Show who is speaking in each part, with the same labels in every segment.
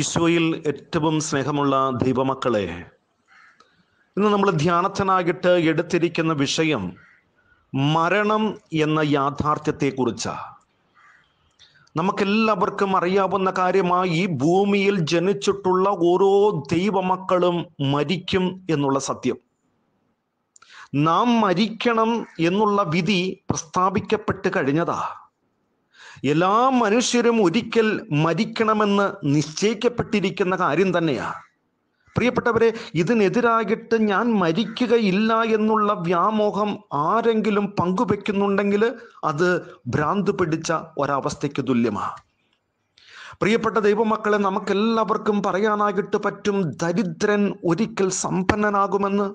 Speaker 1: ഈശോയിൽ ഏറ്റവും സ്നേഹമുള്ള ദൈവമക്കളെ ഇന്ന് നമ്മൾ ധ്യാനത്തിനായിട്ട് എടുത്തിരിക്കുന്ന വിഷയം മരണം എന്ന യാഥാർത്ഥ്യത്തെക്കുറിച്ചാണ് നമുക്കെല്ലാവർക്കും അറിയാവുന്ന കാര്യമായി ഈ ഭൂമിയിൽ ജനിച്ചിട്ടുള്ള ഓരോ ദൈവമക്കളും മരിക്കും എന്നുള്ള സത്യം നാം മരിക്കണം എന്നുള്ള വിധി പ്രസ്താവിക്കപ്പെട്ട് കഴിഞ്ഞതാണ് എല്ലാ മനുഷ്യരും ഒരിക്കൽ മരിക്കണമെന്ന് നിശ്ചയിക്കപ്പെട്ടിരിക്കുന്ന കാര്യം തന്നെയാണ് പ്രിയപ്പെട്ടവരെ ഇതിനെതിരായിട്ട് ഞാൻ മരിക്കുകയില്ല എന്നുള്ള വ്യാമോഹം ആരെങ്കിലും പങ്കുവെക്കുന്നുണ്ടെങ്കിൽ അത് ഭ്രാന്ത് പിടിച്ച ഒരവസ്ഥയ്ക്ക് തുല്യമാണ് പ്രിയപ്പെട്ട ദൈവമക്കളെ നമുക്കെല്ലാവർക്കും പറയാനായിട്ട് പറ്റും ദരിദ്രൻ ഒരിക്കൽ സമ്പന്നനാകുമെന്ന്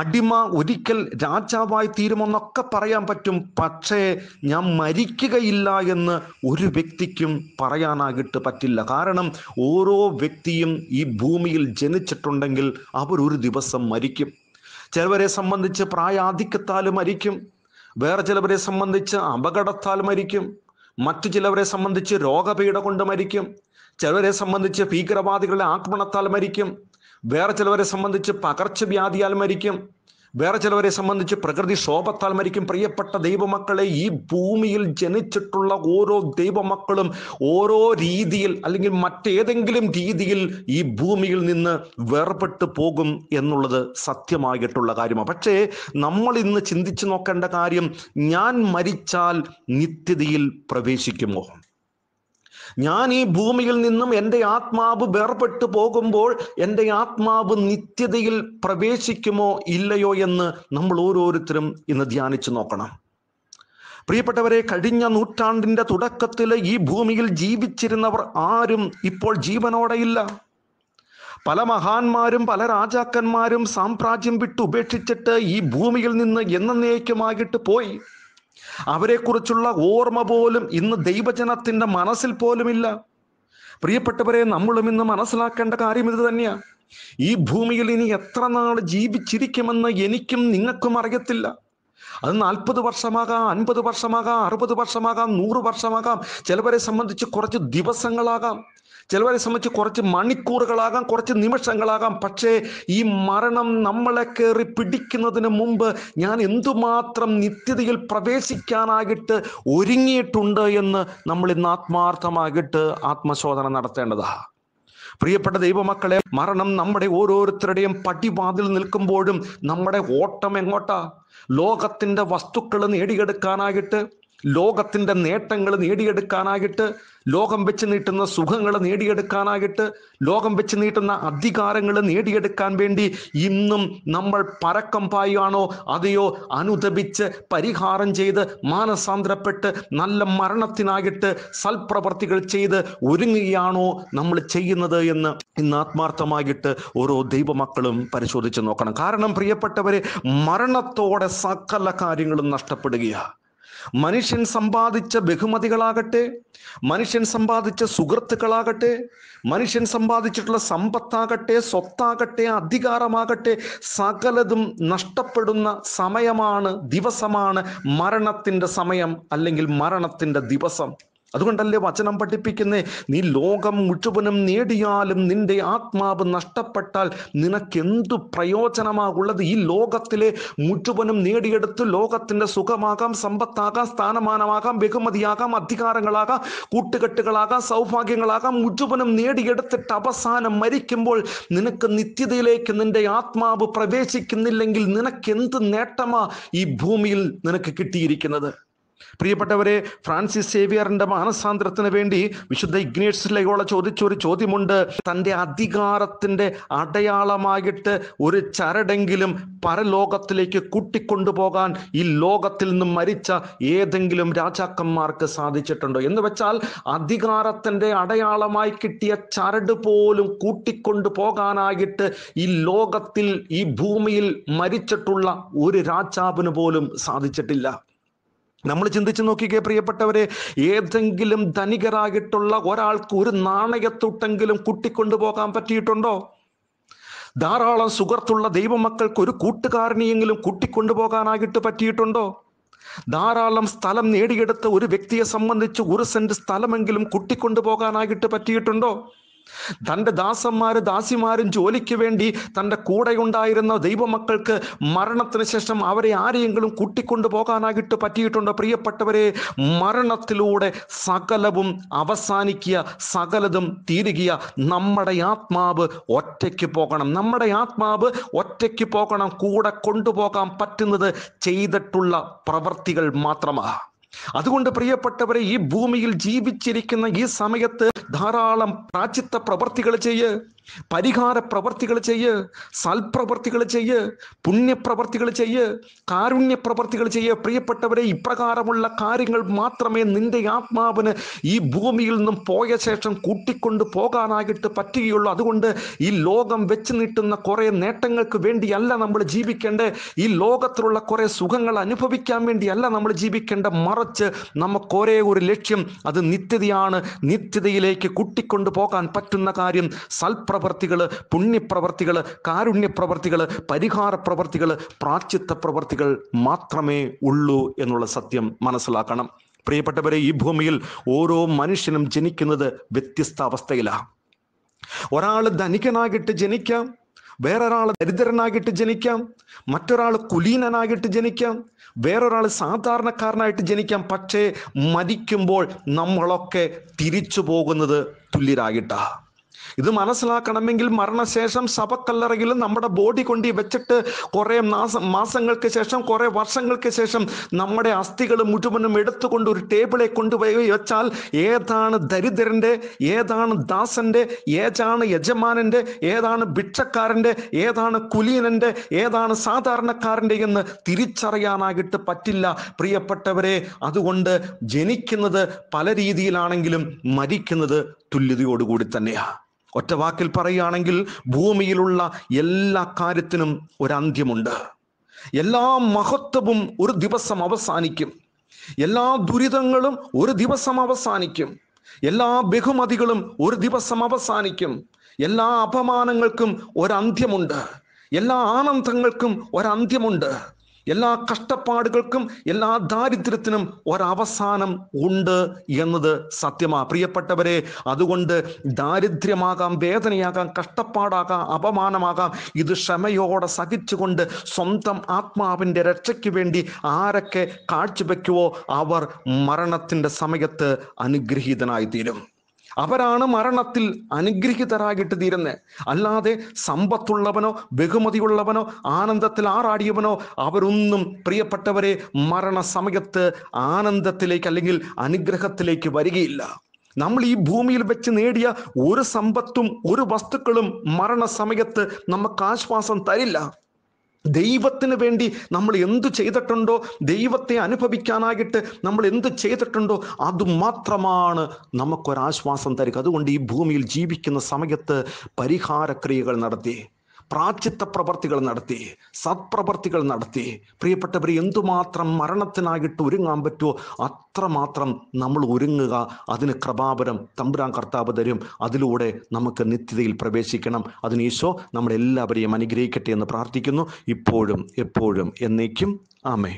Speaker 1: അടിമ ഒരിക്കൽ രാജാവായി തീരുമെന്നൊക്കെ പറയാൻ പറ്റും പക്ഷേ ഞാൻ മരിക്കുകയില്ല എന്ന് ഒരു വ്യക്തിക്കും പറയാനാകിട്ട് പറ്റില്ല കാരണം ഓരോ വ്യക്തിയും ഈ ഭൂമിയിൽ ജനിച്ചിട്ടുണ്ടെങ്കിൽ അവർ ഒരു ദിവസം മരിക്കും ചിലവരെ സംബന്ധിച്ച് പ്രായാധിക്യത്താൽ മരിക്കും വേറെ ചിലവരെ സംബന്ധിച്ച് അപകടത്താൽ മരിക്കും മറ്റു ചിലവരെ സംബന്ധിച്ച് രോഗപീഠ കൊണ്ട് മരിക്കും ചിലവരെ സംബന്ധിച്ച് ഭീകരവാദികളുടെ ആക്രമണത്താൽ മരിക്കും വേറെ ചിലവരെ സംബന്ധിച്ച് പകർച്ചവ്യാധിയാൽ മരിക്കും വേറെ ചിലവരെ സംബന്ധിച്ച് പ്രകൃതി ശോഭത്താൽ മരിക്കും പ്രിയപ്പെട്ട ദൈവമക്കളെ ഈ ഭൂമിയിൽ ജനിച്ചിട്ടുള്ള ഓരോ ദൈവമക്കളും ഓരോ രീതിയിൽ അല്ലെങ്കിൽ മറ്റേതെങ്കിലും രീതിയിൽ ഈ ഭൂമിയിൽ നിന്ന് വേർപെട്ടു പോകും എന്നുള്ളത് സത്യമായിട്ടുള്ള കാര്യമാണ് പക്ഷേ നമ്മൾ ഇന്ന് ചിന്തിച്ചു നോക്കേണ്ട കാര്യം ഞാൻ മരിച്ചാൽ നിത്യതയിൽ പ്രവേശിക്കുമോ ഞാൻ ഈ ഭൂമിയിൽ നിന്നും എൻ്റെ ആത്മാവ് വേർപെട്ടു പോകുമ്പോൾ എൻ്റെ ആത്മാവ് നിത്യതയിൽ പ്രവേശിക്കുമോ ഇല്ലയോ എന്ന് നമ്മൾ ഓരോരുത്തരും ഇന്ന് ധ്യാനിച്ചു നോക്കണം പ്രിയപ്പെട്ടവരെ കഴിഞ്ഞ നൂറ്റാണ്ടിൻ്റെ തുടക്കത്തിൽ ഈ ഭൂമിയിൽ ജീവിച്ചിരുന്നവർ ആരും ഇപ്പോൾ ജീവനോടെയില്ല പല മഹാന്മാരും പല രാജാക്കന്മാരും സാമ്രാജ്യം വിട്ട് ഉപേക്ഷിച്ചിട്ട് ഈ ഭൂമിയിൽ നിന്ന് എന്നേക്കുമായിട്ട് പോയി അവരെക്കുറിച്ചുള്ള ഓർമ്മ പോലും ഇന്ന് ദൈവജനത്തിൻ്റെ മനസ്സിൽ പോലുമില്ല പ്രിയപ്പെട്ടവരെ നമ്മളും ഇന്ന് മനസ്സിലാക്കേണ്ട കാര്യം ഇത് തന്നെയാണ് ഈ ഭൂമിയിൽ ഇനി എത്ര നാൾ ജീവിച്ചിരിക്കുമെന്ന് എനിക്കും നിങ്ങൾക്കും അറിയത്തില്ല അത് നാൽപ്പത് വർഷമാകാം അൻപത് വർഷമാകാം അറുപത് വർഷമാകാം നൂറ് വർഷമാകാം ചിലവരെ സംബന്ധിച്ച് കുറച്ച് ദിവസങ്ങളാകാം ചിലവരെ സംബന്ധിച്ച് കുറച്ച് മണിക്കൂറുകളാകാം കുറച്ച് നിമിഷങ്ങളാകാം പക്ഷേ ഈ മരണം നമ്മളെ കയറി പിടിക്കുന്നതിന് മുമ്പ് ഞാൻ എന്തുമാത്രം നിത്യതയിൽ പ്രവേശിക്കാനായിട്ട് ഒരുങ്ങിയിട്ടുണ്ട് എന്ന് നമ്മൾ ഇന്ന് ആത്മാർത്ഥമായിട്ട് ആത്മശോധന നടത്തേണ്ടതാണ് പ്രിയപ്പെട്ട ദൈവമക്കളെ മരണം നമ്മുടെ ഓരോരുത്തരുടെയും പടിവാതിൽ നിൽക്കുമ്പോഴും നമ്മുടെ ഓട്ടം എങ്ങോട്ടാ ലോകത്തിൻ്റെ വസ്തുക്കൾ നേടിയെടുക്കാനായിട്ട് ലോകത്തിൻ്റെ നേട്ടങ്ങൾ നേടിയെടുക്കാനായിട്ട് ലോകം വെച്ച് നീട്ടുന്ന സുഖങ്ങൾ നേടിയെടുക്കാനായിട്ട് ലോകം വെച്ച് നീട്ടുന്ന അധികാരങ്ങൾ നേടിയെടുക്കാൻ വേണ്ടി ഇന്നും നമ്മൾ പരക്കം പായുകയാണോ അതെയോ അനുദപിച്ച് പരിഹാരം ചെയ്ത് മാനസാന്തരപ്പെട്ട് നല്ല മരണത്തിനായിട്ട് സൽപ്രവർത്തികൾ ചെയ്ത് ഒരുങ്ങുകയാണോ നമ്മൾ ചെയ്യുന്നത് എന്ന് ഇന്ന് ആത്മാർത്ഥമായിട്ട് ഓരോ ദൈവമക്കളും പരിശോധിച്ച് നോക്കണം കാരണം പ്രിയപ്പെട്ടവരെ മരണത്തോടെ സകല കാര്യങ്ങളും നഷ്ടപ്പെടുകയാണ് മനുഷ്യൻ സമ്പാദിച്ച ബഹുമതികളാകട്ടെ മനുഷ്യൻ സമ്പാദിച്ച സുഹൃത്തുക്കളാകട്ടെ മനുഷ്യൻ സമ്പാദിച്ചിട്ടുള്ള സമ്പത്താകട്ടെ സ്വത്താകട്ടെ അധികാരമാകട്ടെ സകലതും നഷ്ടപ്പെടുന്ന സമയമാണ് ദിവസമാണ് മരണത്തിൻ്റെ സമയം അല്ലെങ്കിൽ മരണത്തിൻ്റെ ദിവസം അതുകൊണ്ടല്ലേ വചനം പഠിപ്പിക്കുന്നേ നീ ലോകം മുഴുവനും നേടിയാലും നിന്റെ ആത്മാവ് നഷ്ടപ്പെട്ടാൽ നിനക്കെന്തു പ്രയോജനമാകുള്ളത് ഈ ലോകത്തിലെ മുഴുവനും നേടിയെടുത്ത് ലോകത്തിൻ്റെ സുഖമാകാം സമ്പത്താകാം സ്ഥാനമാനമാകാം ബഹുമതിയാകാം അധികാരങ്ങളാകാം കൂട്ടുകെട്ടുകളാകാം സൗഭാഗ്യങ്ങളാകാം മുഴുവനും നേടിയെടുത്തിട്ട് അവസാനം മരിക്കുമ്പോൾ നിനക്ക് നിത്യതയിലേക്ക് നിന്റെ ആത്മാവ് പ്രവേശിക്കുന്നില്ലെങ്കിൽ നിനക്കെന്ത് നേട്ടമാ ഈ ഭൂമിയിൽ നിനക്ക് കിട്ടിയിരിക്കുന്നത് പ്രിയപ്പെട്ടവരെ ഫ്രാൻസിസ് സേവിയറിന്റെ മാനസാന്തരത്തിന് വേണ്ടി വിശുദ്ധ ഇഗ്നേഷ്യസ് ലയോള ചോദിച്ചൊരു ചോദ്യമുണ്ട് തൻ്റെ അധികാരത്തിന്റെ അടയാളമായിട്ട് ഒരു ചരടെങ്കിലും പരലോകത്തിലേക്ക് കൂട്ടിക്കൊണ്ടുപോകാൻ ഈ ലോകത്തിൽ നിന്നും മരിച്ച ഏതെങ്കിലും രാജാക്കന്മാർക്ക് സാധിച്ചിട്ടുണ്ടോ എന്ന് വെച്ചാൽ അധികാരത്തിന്റെ അടയാളമായി കിട്ടിയ ചരട് പോലും കൂട്ടിക്കൊണ്ടു പോകാനായിട്ട് ഈ ലോകത്തിൽ ഈ ഭൂമിയിൽ മരിച്ചിട്ടുള്ള ഒരു രാജാവിന് പോലും സാധിച്ചിട്ടില്ല നമ്മൾ ചിന്തിച്ചു നോക്കിക്കേ പ്രിയപ്പെട്ടവരെ ഏതെങ്കിലും ധനികരായിട്ടുള്ള ഒരാൾക്ക് ഒരു കുട്ടിക്കൊണ്ടു കുട്ടിക്കൊണ്ടുപോകാൻ പറ്റിയിട്ടുണ്ടോ ധാരാളം സുഹൃത്തുള്ള ദൈവമക്കൾക്ക് ഒരു കൂട്ടുകാരനെയെങ്കിലും പോകാനായിട്ട് പറ്റിയിട്ടുണ്ടോ ധാരാളം സ്ഥലം നേടിയെടുത്ത ഒരു വ്യക്തിയെ സംബന്ധിച്ച് ഒരു സെന്റ് സ്ഥലമെങ്കിലും കുട്ടിക്കൊണ്ടുപോകാനായിട്ട് പറ്റിയിട്ടുണ്ടോ തൻ്റെ ദാസന്മാര് ദാസിമാരും ജോലിക്ക് വേണ്ടി തൻ്റെ കൂടെയുണ്ടായിരുന്ന ദൈവമക്കൾക്ക് മരണത്തിന് ശേഷം അവരെ ആരെയെങ്കിലും കൂട്ടിക്കൊണ്ടു പോകാനായിട്ട് പറ്റിയിട്ടുണ്ടോ പ്രിയപ്പെട്ടവരെ മരണത്തിലൂടെ സകലവും അവസാനിക്കുക സകലതും തീരുക നമ്മുടെ ആത്മാവ് ഒറ്റയ്ക്ക് പോകണം നമ്മുടെ ആത്മാവ് ഒറ്റയ്ക്ക് പോകണം കൂടെ കൊണ്ടുപോകാൻ പറ്റുന്നത് ചെയ്തിട്ടുള്ള പ്രവൃത്തികൾ മാത്രമാണ് അതുകൊണ്ട് പ്രിയപ്പെട്ടവരെ ഈ ഭൂമിയിൽ ജീവിച്ചിരിക്കുന്ന ഈ സമയത്ത് ധാരാളം പ്രാചിത്ത പ്രവർത്തികൾ ചെയ്യ് പരിഹാര പ്രവർത്തികൾ ചെയ്യ് സൽപ്രവർത്തികൾ ചെയ്യ് പുണ്യപ്രവർത്തികൾ ചെയ്യ് കാരുണ്യ ചെയ്യ് പ്രിയപ്പെട്ടവരെ ഇപ്രകാരമുള്ള കാര്യങ്ങൾ മാത്രമേ നിന്റെ ആത്മാവിന് ഈ ഭൂമിയിൽ നിന്നും പോയ ശേഷം കൂട്ടിക്കൊണ്ട് പോകാനായിട്ട് പറ്റുകയുള്ളൂ അതുകൊണ്ട് ഈ ലോകം വെച്ച് നീട്ടുന്ന കുറേ നേട്ടങ്ങൾക്ക് വേണ്ടിയല്ല നമ്മൾ ജീവിക്കേണ്ടത് ഈ ലോകത്തിലുള്ള കുറേ സുഖങ്ങൾ അനുഭവിക്കാൻ വേണ്ടിയല്ല നമ്മൾ ജീവിക്കേണ്ട മറച്ച് നമുക്കൊരേ ഒരു ലക്ഷ്യം അത് നിത്യതയാണ് നിത്യതയിലേക്ക് കൂട്ടിക്കൊണ്ട് പോകാൻ പറ്റുന്ന കാര്യം സൽപ്ര സൽപ്രവർത്തികൾ പുണ്യപ്രവർത്തികൾ കാരുണ്യപ്രവർത്തികൾ പരിഹാര പ്രവർത്തികൾ പ്രാച്യത്വ പ്രവർത്തികൾ മാത്രമേ ഉള്ളൂ എന്നുള്ള സത്യം മനസ്സിലാക്കണം പ്രിയപ്പെട്ടവരെ ഈ ഭൂമിയിൽ ഓരോ മനുഷ്യനും ജനിക്കുന്നത് വ്യത്യസ്ത അവസ്ഥയിലാണ് ഒരാൾ ധനികനാകിട്ട് ജനിക്കാം വേറൊരാൾ ദരിദ്രനാകിട്ട് ജനിക്കാം മറ്റൊരാൾ കുലീനനാകിട്ട് ജനിക്കാം വേറൊരാൾ സാധാരണക്കാരനായിട്ട് ജനിക്കാം പക്ഷേ മരിക്കുമ്പോൾ നമ്മളൊക്കെ തിരിച്ചു പോകുന്നത് തുല്യരാകിട്ടാണ് ഇത് മനസ്സിലാക്കണമെങ്കിൽ മരണശേഷം സഭക്കല്ലറയിലും നമ്മുടെ ബോഡി കൊണ്ടി വെച്ചിട്ട് കുറേ മാസം മാസങ്ങൾക്ക് ശേഷം കുറേ വർഷങ്ങൾക്ക് ശേഷം നമ്മുടെ അസ്ഥികൾ മുഴുവനും എടുത്തുകൊണ്ട് ഒരു ടേബിളെ കൊണ്ടുപോയി വെച്ചാൽ ഏതാണ് ദരിദ്രൻ്റെ ഏതാണ് ദാസൻ്റെ ഏതാണ് യജമാനൻ്റെ ഏതാണ് ഭിക്ഷക്കാരൻ്റെ ഏതാണ് കുലീനൻ്റെ ഏതാണ് സാധാരണക്കാരൻ്റെ എന്ന് തിരിച്ചറിയാനായിട്ട് പറ്റില്ല പ്രിയപ്പെട്ടവരെ അതുകൊണ്ട് ജനിക്കുന്നത് പല രീതിയിലാണെങ്കിലും മരിക്കുന്നത് തുല്യതയോടുകൂടി തന്നെയാണ് ഒറ്റ വാക്കിൽ പറയുകയാണെങ്കിൽ ഭൂമിയിലുള്ള എല്ലാ കാര്യത്തിനും ഒരന്ത്യമുണ്ട് എല്ലാ മഹത്വവും ഒരു ദിവസം അവസാനിക്കും എല്ലാ ദുരിതങ്ങളും ഒരു ദിവസം അവസാനിക്കും എല്ലാ ബഹുമതികളും ഒരു ദിവസം അവസാനിക്കും എല്ലാ അപമാനങ്ങൾക്കും ഒരന്ത്യമുണ്ട് എല്ലാ ആനന്ദങ്ങൾക്കും ഒരന്ത്യമുണ്ട് എല്ലാ കഷ്ടപ്പാടുകൾക്കും എല്ലാ ദാരിദ്ര്യത്തിനും ഒരവസാനം ഉണ്ട് എന്നത് സത്യമാ പ്രിയപ്പെട്ടവരെ അതുകൊണ്ട് ദാരിദ്ര്യമാകാം വേദനയാകാം കഷ്ടപ്പാടാകാം അപമാനമാകാം ഇത് ക്ഷമയോടെ സഹിച്ചുകൊണ്ട് സ്വന്തം ആത്മാവിൻ്റെ രക്ഷയ്ക്ക് വേണ്ടി ആരൊക്കെ കാഴ്ചവെക്കുവോ അവർ മരണത്തിൻ്റെ സമയത്ത് അനുഗ്രഹീതനായി തീരും അവരാണ് മരണത്തിൽ അനുഗ്രഹിതരാകിട്ട് തീരുന്നത് അല്ലാതെ സമ്പത്തുള്ളവനോ ബഹുമതിയുള്ളവനോ ആനന്ദത്തിൽ ആറാടിയവനോ അവരൊന്നും പ്രിയപ്പെട്ടവരെ മരണസമയത്ത് ആനന്ദത്തിലേക്ക് അല്ലെങ്കിൽ അനുഗ്രഹത്തിലേക്ക് വരികയില്ല നമ്മൾ ഈ ഭൂമിയിൽ വെച്ച് നേടിയ ഒരു സമ്പത്തും ഒരു വസ്തുക്കളും മരണസമയത്ത് നമുക്ക് ആശ്വാസം തരില്ല ദൈവത്തിന് വേണ്ടി നമ്മൾ എന്തു ചെയ്തിട്ടുണ്ടോ ദൈവത്തെ അനുഭവിക്കാനായിട്ട് നമ്മൾ എന്തു ചെയ്തിട്ടുണ്ടോ അതുമാത്രമാണ് മാത്രമാണ് നമുക്കൊരാശ്വാസം തരിക അതുകൊണ്ട് ഈ ഭൂമിയിൽ ജീവിക്കുന്ന സമയത്ത് പരിഹാരക്രിയകൾ നടത്തി പ്രാചിത്ത പ്രവർത്തികൾ നടത്തി സത്പ്രവർത്തികൾ നടത്തി പ്രിയപ്പെട്ടവരെ എന്തുമാത്രം മരണത്തിനായിട്ട് ഒരുങ്ങാൻ പറ്റുമോ അത്രമാത്രം നമ്മൾ ഒരുങ്ങുക അതിന് കൃപാപരം തമ്പുരാൻ കർത്താവ് തരും അതിലൂടെ നമുക്ക് നിത്യതയിൽ പ്രവേശിക്കണം അതിന് ഈശോ നമ്മളെല്ലാവരെയും അനുഗ്രഹിക്കട്ടെ എന്ന് പ്രാർത്ഥിക്കുന്നു ഇപ്പോഴും എപ്പോഴും എന്നേക്കും ആമേ